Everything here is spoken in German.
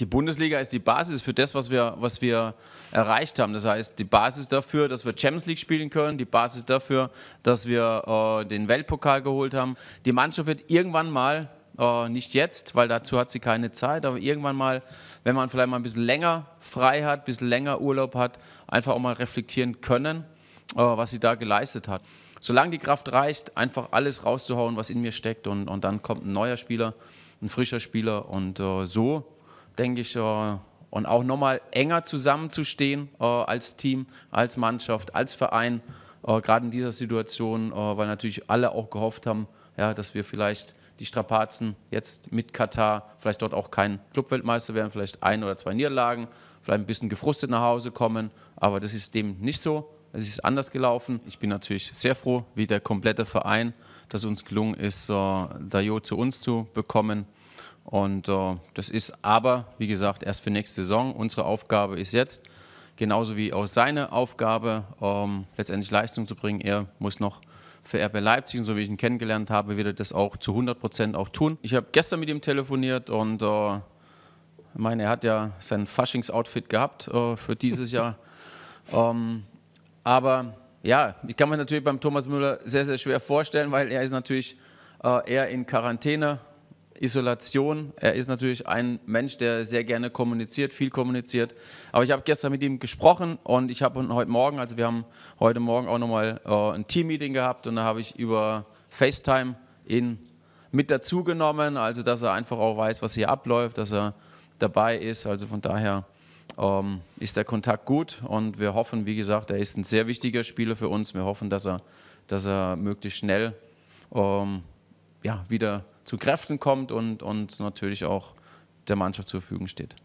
die Bundesliga ist die Basis für das, was wir, was wir erreicht haben. Das heißt, die Basis dafür, dass wir Champions League spielen können, die Basis dafür, dass wir äh, den Weltpokal geholt haben. Die Mannschaft wird irgendwann mal, äh, nicht jetzt, weil dazu hat sie keine Zeit, aber irgendwann mal, wenn man vielleicht mal ein bisschen länger frei hat, ein bisschen länger Urlaub hat, einfach auch mal reflektieren können, äh, was sie da geleistet hat. Solange die Kraft reicht, einfach alles rauszuhauen, was in mir steckt und, und dann kommt ein neuer Spieler, ein frischer Spieler und äh, so denke ich, äh, und auch nochmal enger zusammenzustehen äh, als Team, als Mannschaft, als Verein, äh, gerade in dieser Situation, weil natürlich alle auch gehofft haben, ja, dass wir vielleicht die Strapazen jetzt mit Katar vielleicht dort auch kein Clubweltmeister werden, vielleicht ein oder zwei Niederlagen, vielleicht ein bisschen gefrustet nach Hause kommen. Aber das ist dem nicht so. Es ist anders gelaufen. Ich bin natürlich sehr froh, wie der komplette Verein, dass es uns gelungen ist, Dayo zu uns zu bekommen. Und äh, das ist aber, wie gesagt, erst für nächste Saison. Unsere Aufgabe ist jetzt, genauso wie auch seine Aufgabe, ähm, letztendlich Leistung zu bringen. Er muss noch für RB Leipzig, und so wie ich ihn kennengelernt habe, wird er das auch zu 100 Prozent auch tun. Ich habe gestern mit ihm telefoniert und äh, ich meine, er hat ja sein Faschings-Outfit gehabt äh, für dieses Jahr. ähm, aber ja, ich kann mir natürlich beim Thomas Müller sehr, sehr schwer vorstellen, weil er ist natürlich äh, eher in Quarantäne Isolation. Er ist natürlich ein Mensch, der sehr gerne kommuniziert, viel kommuniziert. Aber ich habe gestern mit ihm gesprochen und ich habe heute Morgen, also wir haben heute Morgen auch nochmal äh, ein Team-Meeting gehabt und da habe ich über FaceTime ihn mit dazu genommen, also dass er einfach auch weiß, was hier abläuft, dass er dabei ist. Also von daher ähm, ist der Kontakt gut und wir hoffen, wie gesagt, er ist ein sehr wichtiger Spieler für uns. Wir hoffen, dass er, dass er möglichst schnell ähm, ja, wieder zu Kräften kommt und, und natürlich auch der Mannschaft zur Verfügung steht.